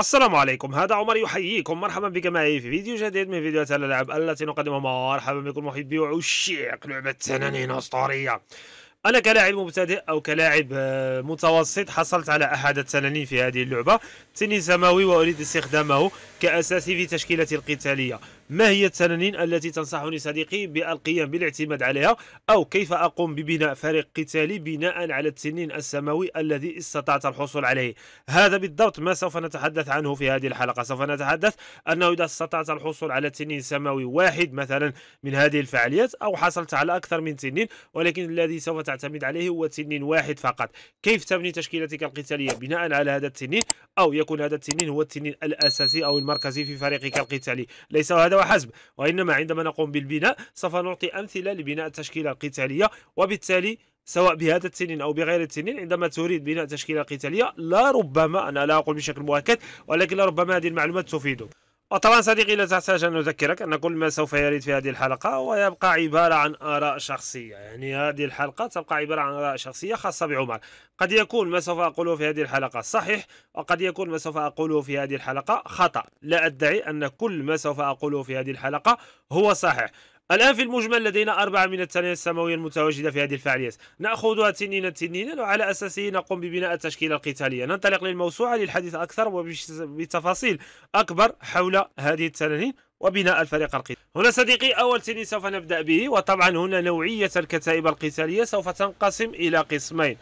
السلام عليكم هذا عمر يحييكم مرحبا بكم معي في فيديو جديد من فيديوهات الألعاب التي نقدمها مرحبا بكم محبي وعشاق لعبة تنانين أسطورية أنا كلاعب مبتدئ أو كلاعب آه، متوسط حصلت على أحد التنانين في هذه اللعبة تنين سماوي وأريد استخدامه كأساسي في تشكيلتي القتالية ما هي التنانين التي تنصحني صديقي بالقيام بالاعتماد عليها أو كيف أقوم ببناء فريق قتالي بناء على التنين السماوي الذي استطعت الحصول عليه هذا بالضبط ما سوف نتحدث عنه في هذه الحلقة سوف نتحدث أنه إذا استطعت الحصول على تنين سماوي واحد مثلا من هذه الفعاليات أو حصلت على أكثر من تنين ولكن الذي سوف تعتمد عليه هو تنين واحد فقط كيف تبني تشكيلتك القتالية بناء على هذا التنين أو يكون هذا التنين هو التنين الأساسي أو المركزي في فريقك القتالي ليس هذا وحسب وإنما عندما نقوم بالبناء سوف نعطي أمثلة لبناء التشكيلة القتالية وبالتالي سواء بهذا التنين او بغير التنين عندما تريد بناء تشكيله قتاليه لا ربما انا لا اقول بشكل مؤكد ولكن لا ربما هذه المعلومات تفيدك وطبعا صديقي لا تحتاج أن أذكرك أن كل ما سوف يرد في هذه الحلقة هو يبقى عبارة عن آراء شخصية يعني هذه الحلقة تبقى عبارة عن آراء شخصية خاصة بعمر قد يكون ما سوف أقوله في هذه الحلقة صحيح وقد يكون ما سوف أقوله في هذه الحلقة خطأ لا أدعي أن كل ما سوف أقوله في هذه الحلقة هو صحيح الآن في المجمل لدينا أربعة من التنين السماوية المتواجدة في هذه الفعالية نأخذها تنينا تنينا وعلى أساسه نقوم ببناء التشكيلة القتالية ننطلق للموسوعة للحديث أكثر وبتفاصيل أكبر حول هذه التنانين وبناء الفريق القتالي هنا صديقي أول تنين سوف نبدأ به وطبعا هنا نوعية الكتائب القتالية سوف تنقسم إلى قسمين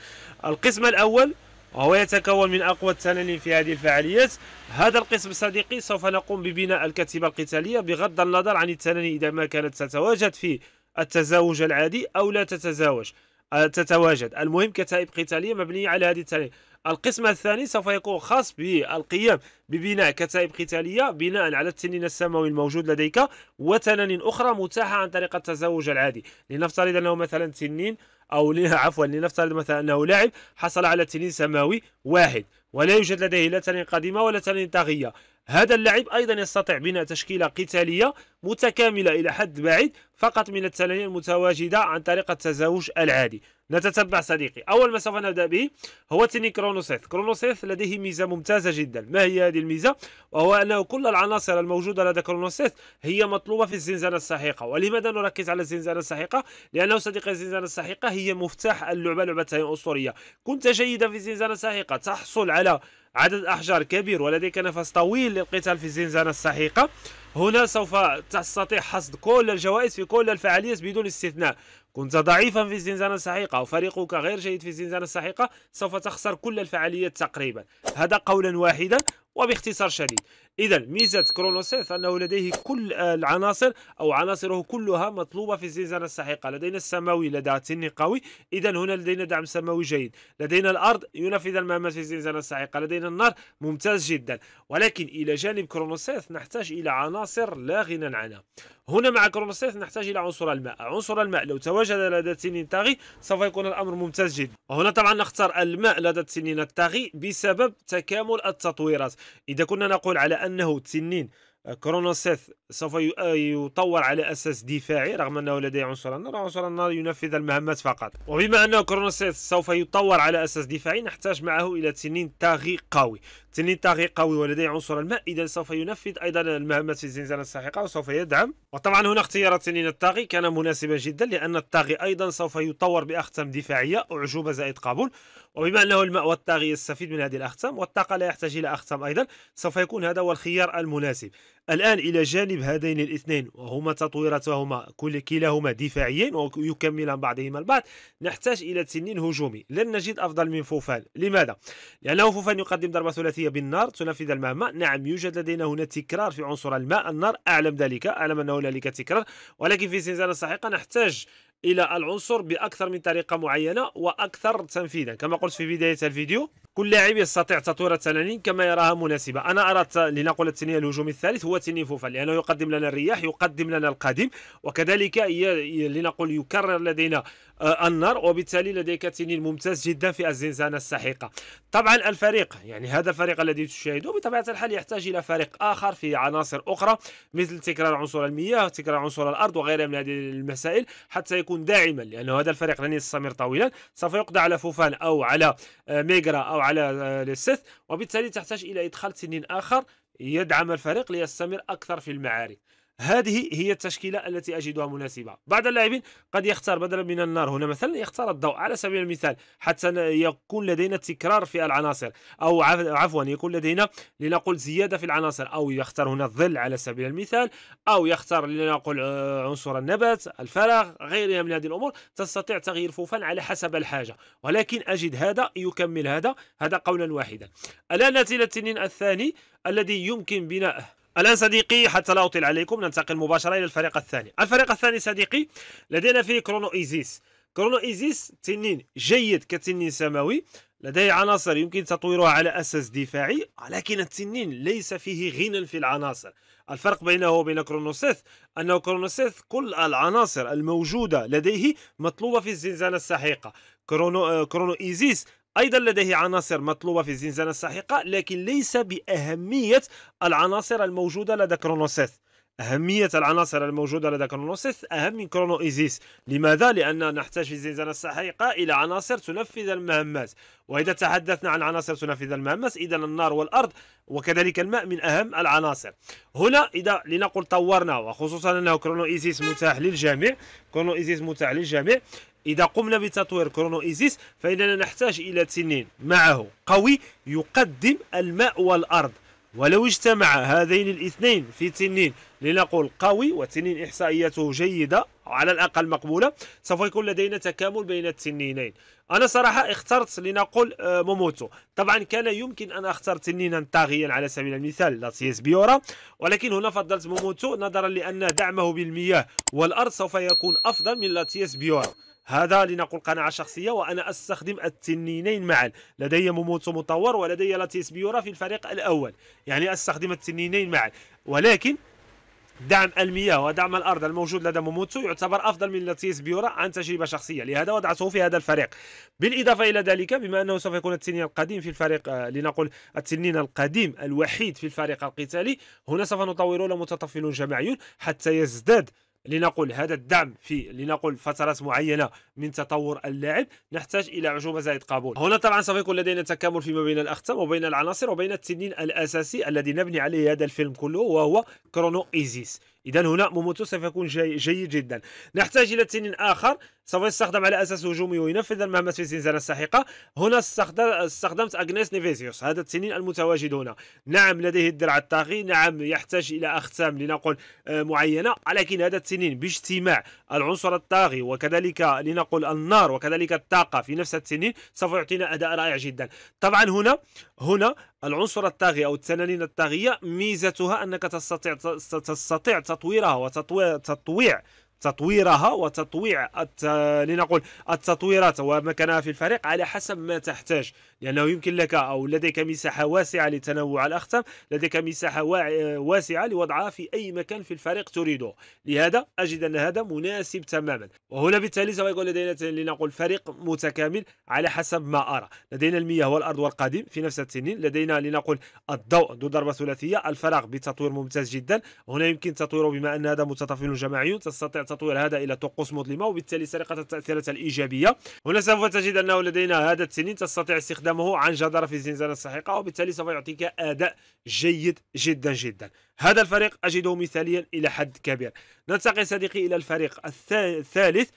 القسم الأول وهو يتكون من أقوى التنانين في هذه الفعاليات هذا القسم صديقي سوف نقوم ببناء الكتيبة القتالية بغض النظر عن التنانين إذا ما كانت تتواجد في التزاوج العادي أو لا تتزاوج آه، تتواجد المهم كتائب قتالية مبنية على هذه التنانين القسم الثاني سوف يكون خاص بالقيام ببناء كتائب قتالية بناء على التنين السماوي الموجود لديك وتنانين أخرى متاحة عن طريق التزاوج العادي لنفترض أنه مثلا تنين أو لها عفوا لنفترض مثلا أنه لاعب حصل على تنين سماوي واحد ولا يوجد لديه لا تنين قديمة ولا تنين طاغية هذا اللاعب أيضا يستطيع بناء تشكيلة قتالية متكاملة إلى حد بعيد فقط من التنانين المتواجدة عن طريق التزاوج العادي نتتبع صديقي أول ما سوف نبدأ به هو تيني كرونوسيث كرونوسيث لديه ميزة ممتازة جدا ما هي هذه الميزة؟ وهو أنه كل العناصر الموجودة لدى كرونوسيث هي مطلوبة في الزنزانة الساحقه ولماذا نركز على الزنزانة الساحقه لأنه صديقي الزنزانة الساحقه هي مفتاح اللعبة لعبة أسطورية كنت جيدا في الزنزانة الساحقه تحصل على عدد أحجار كبير ولديك نفس طويل للقتال في الزنزانة السحيقة هنا سوف تستطيع حصد كل الجوائز في كل الفعاليات بدون استثناء كنت ضعيفا في الزنزانة السحيقة وفريقك غير جيد في الزنزانة السحيقة سوف تخسر كل الفعاليات تقريبا هذا قولا واحدا وباختصار شديد اذا ميزه كرونوسيث انه لديه كل العناصر او عناصره كلها مطلوبه في الزنزانه السحيقه لدينا السماوي لدى قوي، اذا هنا لدينا دعم سماوي جيد لدينا الارض ينفذ المهمات في الزنزانه السحيقه لدينا النار ممتاز جدا ولكن الى جانب كرونوسيث نحتاج الى عناصر لا غنى عنها هنا مع كرونوسيث نحتاج الى عنصر الماء عنصر الماء لو تواجد لدى تنين تاغي سوف يكون الامر ممتاز جدا وهنا طبعا نختار الماء لدى التنين الطاغي بسبب تكامل التطويرات اذا كنا نقول على انه تنين آه، كرونوسيث سوف آه، يطور على اساس دفاعي رغم انه لديه عنصر النار عنصر النار ينفذ المهمات فقط وبما انه كرونوسيث سوف يطور على اساس دفاعي نحتاج معه الى تنين تاغي قوي تنين طاغي قوي ولديه عنصر الماء إذا سوف ينفذ أيضا المهمة في الزنزانة الساحقة وسوف يدعم وطبعا هنا اختيار تنين الطاغي كان مناسبا جدا لأن الطاغي أيضا سوف يطور بأختام دفاعية أعجوبة زائد قابول وبما أنه الماء والطاغي يستفيد من هذه الأختام والطاقة لا يحتاج إلى أختام أيضا سوف يكون هذا هو الخيار المناسب الآن إلى جانب هذين الاثنين وهما تطويرتهما كل كلاهما دفاعيين ويكملان بعضهما البعض نحتاج إلى تنين هجومي لن نجد أفضل من فوفان لماذا؟ لأنه فوفان يقدم ضربة ثلاثية بالنار تنفذ المهمة نعم يوجد لدينا هنا تكرار في عنصر الماء النار أعلم ذلك أعلم أنه هنالك تكرار ولكن في زنزانة ساحقة نحتاج إلى العنصر بأكثر من طريقة معينة وأكثر تنفيذا كما قلت في بداية الفيديو كل لاعب يستطيع تطوير التنانين كما يراها مناسبة أنا أردت لنقل التنين الهجومي الثالث هو تنين فوفا لأنه يقدم لنا الرياح يقدم لنا القادم وكذلك لنقل يكرر لدينا آه، النار وبالتالي لديك تنين ممتاز جدا في الزنزانة السحيقة طبعا الفريق يعني هذا الفريق الذي تشاهده بطبيعة الحال يحتاج إلى فريق آخر في عناصر أخرى مثل تكرار عنصر المياه تكرار عنصر الأرض وغيرها من هذه المسائل حتى يكون داعما لأنه هذا الفريق لن يستمر طويلا سوف يقضى على فوفان أو على آه، ميغرا أو على السيث آه، وبالتالي تحتاج الى ادخال تنين اخر يدعم الفريق ليستمر اكثر في المعارك هذه هي التشكيلة التي أجدها مناسبة بعض اللاعبين قد يختار بدلا من النار هنا مثلا يختار الضوء على سبيل المثال حتى يكون لدينا تكرار في العناصر أو عفوا يكون لدينا لنقول زيادة في العناصر أو يختار هنا الظل على سبيل المثال أو يختار لنقول آه، عنصر النبات الفراغ غيرها من هذه الأمور تستطيع تغيير فوفا على حسب الحاجة ولكن أجد هذا يكمل هذا هذا قولا واحدا الآن نأتي التنين الثاني الذي يمكن بناءه الآن صديقي حتى لا أطيل عليكم ننتقل مباشرة إلى الفريق الثاني الفريق الثاني صديقي لدينا فيه كرونو إيزيس كرونو إيزيس تنين جيد كتنين سماوي لديه عناصر يمكن تطويرها على أساس دفاعي لكن التنين ليس فيه غنى في العناصر الفرق بينه وبين كرونوسيث أنه كرونوسيث كل العناصر الموجودة لديه مطلوبة في الزنزانة السحيقة كرونو, آه، كرونو إيزيس أيضا لديه عناصر مطلوبة في الزنزانة الساحقة لكن ليس بأهمية العناصر الموجودة لدى كرونوسيث أهمية العناصر الموجودة لدى كرونوسيس أهم من كرونو إيزيس لماذا؟ لأننا نحتاج في الزنزانة السحيقة إلى عناصر تنفذ المهمات وإذا تحدثنا عن عناصر تنفذ المهمات إذا النار والأرض وكذلك الماء من أهم العناصر هنا إذا لنقل طورنا وخصوصا أنه كرونو إيزيس متاح للجميع كرونو إيزيس متاح للجميع إذا قمنا بتطوير كرونو إيزيس فإننا نحتاج إلى تنين معه قوي يقدم الماء والأرض ولو اجتمع هذين الاثنين في تنين لنقول قوي وتنين إحصائياته جيدة على الأقل مقبولة سوف يكون لدينا تكامل بين التنينين أنا صراحة اخترت لنقول آه، موموتو طبعا كان يمكن أن أختار تنينا طاغيا على سبيل المثال لاتيس بيورا ولكن هنا فضلت موموتو نظرا لأن دعمه بالمياه والأرض سوف يكون أفضل من لاتيس بيورا هذا لنقول قناعة شخصية وأنا أستخدم التنينين معا لدي موموتو مطور ولدي لاتيس بيورا في الفريق الأول يعني أستخدم التنينين معا ولكن دعم المياه ودعم الارض الموجود لدى موموتو يعتبر افضل من لاتيس بيورا عن تجربه شخصيه لهذا وضعته في هذا الفريق بالاضافه الى ذلك بما انه سوف يكون التنين القديم في الفريق آه، لنقل التنين القديم الوحيد في الفريق القتالي هنا سوف نطور له متطفل جماعي حتى يزداد لنقل هذا الدعم في لنقل فترات معينه من تطور اللاعب نحتاج الى عجوبة زائد قابول هنا طبعا سوف يكون لدينا تكامل فيما بين الاختام وبين العناصر وبين التنين الاساسي الذي نبني عليه هذا الفيلم كله وهو كرونو ايزيس اذا هنا موموتو سوف يكون جيد جدا نحتاج الى تنين اخر سوف يستخدم على اساس هجومي وينفذ المهمة في الزنزانة الساحقة هنا استخدمت اغنيس نيفيزيوس هذا التنين المتواجد هنا نعم لديه الدرع الطاغي نعم يحتاج الى اختام لنقل آه، معينة ولكن هذا التنين باجتماع العنصر الطاغي وكذلك لنقل النار وكذلك الطاقة في نفس التنين سوف يعطينا اداء رائع جدا طبعا هنا هنا العنصر الطاغي أو التنانين الطاغية ميزتها أنك تستطيع تستطيع تطويرها وتطويع تطويرها وتطويع الت... لنقول التطويرات ومكانها في الفريق على حسب ما تحتاج لأنه يمكن لك أو لديك مساحة واسعة لتنوع الأختام لديك مساحة واسعة لوضعها في أي مكان في الفريق تريده لهذا أجد أن هذا مناسب تماما وهنا بالتالي سوف يكون لدينا لنقول فريق متكامل على حسب ما أرى لدينا المياه والأرض والقديم في نفس التنين لدينا لنقول الضوء ذو ضربة ثلاثية الفراغ بتطوير ممتاز جدا هنا يمكن تطويره بما أن هذا متطفل جماعي تستطيع التطوير هذا الى طقوس مظلمه وبالتالي سرقه التاثيرات الايجابيه هنا سوف تجد انه لدينا هذا التنين تستطيع استخدامه عن جداره في الزنزانه الساحقه وبالتالي سوف يعطيك اداء جيد جدا جدا هذا الفريق اجده مثاليا الى حد كبير ننتقل صديقي الى الفريق الثالث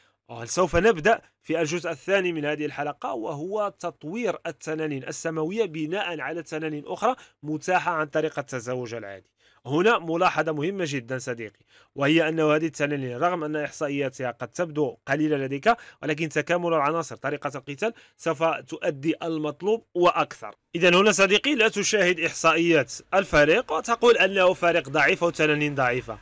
سوف نبدأ في الجزء الثاني من هذه الحلقة وهو تطوير التنانين السماوية بناء على تنانين أخرى متاحة عن طريق التزاوج العادي هنا ملاحظة مهمة جدا صديقي وهي أن هذه التنانين رغم أن إحصائياتها قد تبدو قليلة لديك ولكن تكامل العناصر طريقة القتال سوف تؤدي المطلوب وأكثر إذا هنا صديقي لا تشاهد إحصائيات الفريق وتقول أنه فريق ضعيف أو تنانين ضعيفة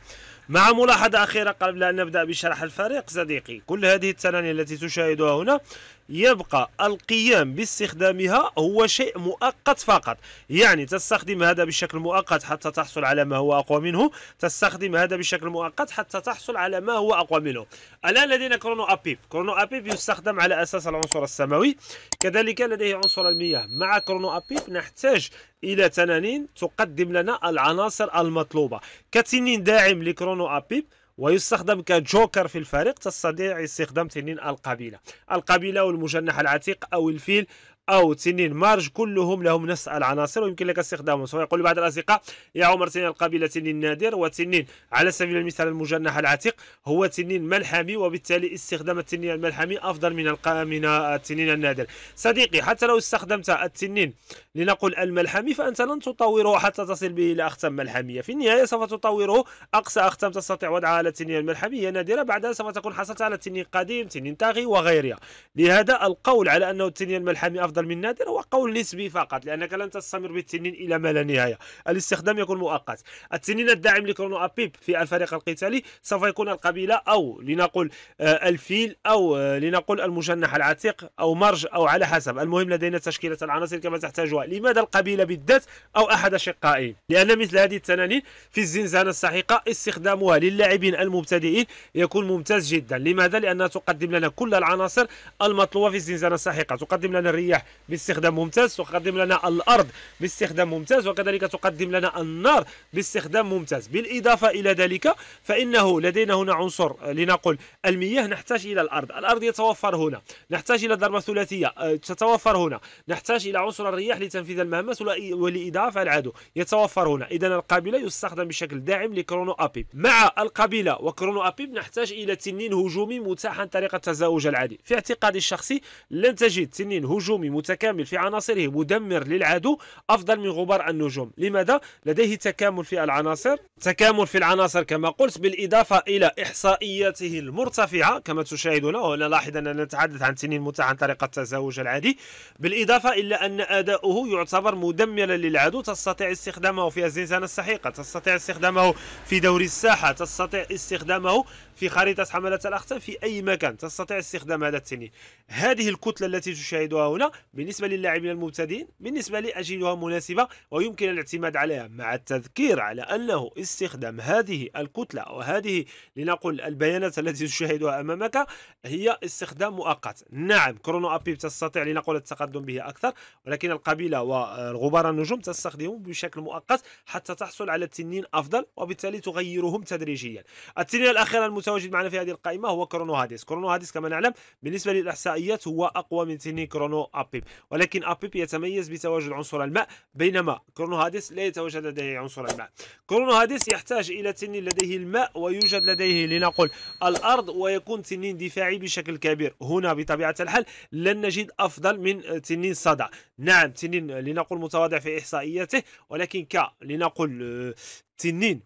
مع ملاحظة أخيرة قبل أن نبدأ بشرح الفريق صديقي كل هذه التنانين التي تشاهدها هنا يبقى القيام باستخدامها هو شيء مؤقت فقط يعني تستخدم هذا بشكل مؤقت حتى تحصل على ما هو أقوى منه تستخدم هذا بشكل مؤقت حتى تحصل على ما هو أقوى منه الآن لدينا كرونو أبيب كرونو أبيب يستخدم على أساس العنصر السماوي كذلك لديه عنصر المياه مع كرونو أبيب نحتاج إلى تنانين تقدم لنا العناصر المطلوبة كتنين داعم لكرونو أبيب ويستخدم كجوكر في الفريق تستطيع استخدام تنين القبيلة القبيلة والمجنح العتيق أو الفيل او تنين مارج كلهم لهم نفس العناصر ويمكن لك استخدامهم سوف يقول بعض الاصدقاء يا عمر تنين القبيله تنين نادر وتنين على سبيل المثال المجنح العتيق هو تنين ملحمي وبالتالي استخدام التنين الملحمي افضل من من التنين النادر صديقي حتى لو استخدمت التنين لنقل الملحمي فانت لن تطوره حتى تصل به الى اختام ملحميه في النهايه سوف تطوره اقصى اختام تستطيع وضعها على التنين الملحمي هي نادره بعدها سوف تكون حصلت على تنين قديم تنين طاغي وغيرها لهذا القول على انه التنين الملحمي افضل أفضل من نادر هو قول نسبي فقط لأنك لن تستمر بالتنين إلى ما لا نهاية الاستخدام يكون مؤقت التنين الداعم لكرونو أبيب في الفريق القتالي سوف يكون القبيلة أو لنقل آه، الفيل أو آه، لنقل المجنح العتيق أو مرج أو على حسب المهم لدينا تشكيلة العناصر كما تحتاجها لماذا القبيلة بالذات أو أحد أشقائه لأن مثل هذه التنانين في الزنزانة الساحقه استخدامها للاعبين المبتدئين يكون ممتاز جدا لماذا لأنها تقدم لنا كل العناصر المطلوبة في الزنزانة الساحقه تقدم لنا الرياح باستخدام ممتاز تقدم لنا الأرض باستخدام ممتاز وكذلك تقدم لنا النار باستخدام ممتاز بالإضافة إلى ذلك فإنه لدينا هنا عنصر آه، لنقل المياه نحتاج إلى الأرض الأرض يتوفر هنا نحتاج إلى الضربه الثلاثيه آه، تتوفر هنا نحتاج إلى عنصر الرياح لتنفيذ المهمة ولإضافة العدو يتوفر هنا إذا القابلة يستخدم بشكل داعم لكرونو أبيب مع القبيلة وكرونو أبيب نحتاج إلى تنين هجومي متاح عن طريق التزاوج العادي في اعتقادي الشخصي لن تجد تنين هجومي متكامل في عناصره مدمر للعدو أفضل من غبار النجوم لماذا؟ لديه تكامل في العناصر تكامل في العناصر كما قلت بالإضافة إلى إحصائياته المرتفعة كما تشاهدون وهنا لاحظ أننا نتحدث عن تنين متعة عن طريق التزاوج العادي بالإضافة إلى أن أداؤه يعتبر مدمرا للعدو تستطيع استخدامه في الزنزانة السحيقة تستطيع استخدامه في دوري الساحة تستطيع استخدامه في خريطة حملة الأخطاء في أي مكان تستطيع استخدام هذا التنين هذه الكتلة التي تشاهدها هنا بالنسبة للاعبين المبتدئين بالنسبة لي أجدها مناسبة ويمكن الاعتماد عليها مع التذكير على أنه استخدام هذه الكتلة أو هذه لنقل البيانات التي تشاهدها أمامك هي استخدام مؤقت نعم كرونو أبيب تستطيع لنقل التقدم به أكثر ولكن القبيلة والغبار النجوم تستخدمه بشكل مؤقت حتى تحصل على التنين أفضل وبالتالي تغيرهم تدريجيا التنين الأخير المتواجد معنا في هذه القائمه هو كرونو هاديس كرونو هاديس كما نعلم بالنسبه للاحصائيات هو اقوى من تنين كرونو ابيب ولكن ابيب يتميز بتواجد عنصر الماء بينما كرونو هاديس لا يتواجد لديه عنصر الماء كرونو هاديس يحتاج الى تنين لديه الماء ويوجد لديه لنقل الارض ويكون تنين دفاعي بشكل كبير هنا بطبيعه الحال لن نجد افضل من تنين صدع نعم تنين لنقل متواضع في احصائياته ولكن ك لنقل تنين آه،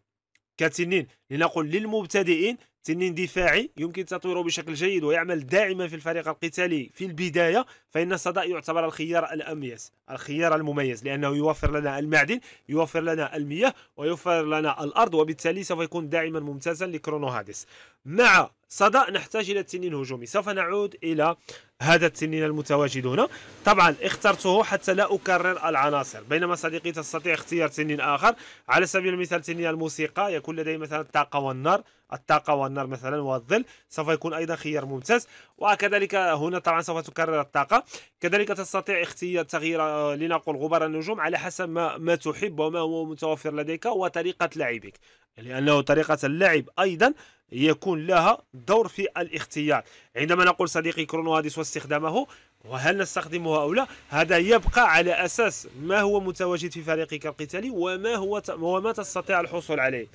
كتنين لنقل للمبتدئين تنين دفاعي يمكن تطويره بشكل جيد ويعمل داعما في الفريق القتالي في البداية فإن الصداء يعتبر الخيار الأميز الخيار المميز لأنه يوفر لنا المعدن يوفر لنا المياه ويوفر لنا الأرض وبالتالي سوف يكون داعما ممتازا لكرونو هادس مع صدى نحتاج إلى التنين هجومي سوف نعود إلى هذا التنين المتواجد هنا طبعا اخترته حتى لا أكرر العناصر بينما صديقي تستطيع اختيار تنين آخر على سبيل المثال تنين الموسيقى يكون لدي مثلا الطاقة والنار الطاقة والنار مثلا والظل سوف يكون أيضا خيار ممتاز وكذلك هنا طبعا سوف تكرر الطاقة كذلك تستطيع اختيار تغيير آه، لنقول غبار النجوم على حسب ما, ما تحب وما هو متوفر لديك وطريقة لعبك لأنه طريقة اللعب أيضا يكون لها دور في الاختيار عندما نقول صديقي كرونو هاديس واستخدامه وهل نستخدمه أو لا هذا يبقى على أساس ما هو متواجد في فريقك القتالي وما هو وما تستطيع الحصول عليه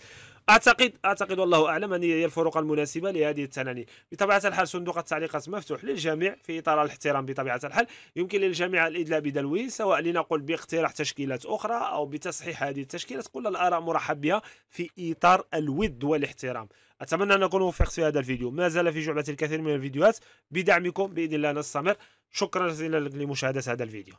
اعتقد اعتقد والله اعلم ان هي الفروق المناسبه لهذه التنانين بطبيعه الحال صندوق التعليقات مفتوح للجميع في اطار الاحترام بطبيعه الحال يمكن للجميع الادلاء بدلوي سواء لنقل باقتراح تشكيلات اخرى او بتصحيح هذه التشكيلات كل الاراء مرحب بها في اطار الود والاحترام اتمنى ان اكون وفقت في هذا الفيديو ما زال في جعبه الكثير من الفيديوهات بدعمكم باذن الله نستمر شكرا جزيلا لمشاهده هذا الفيديو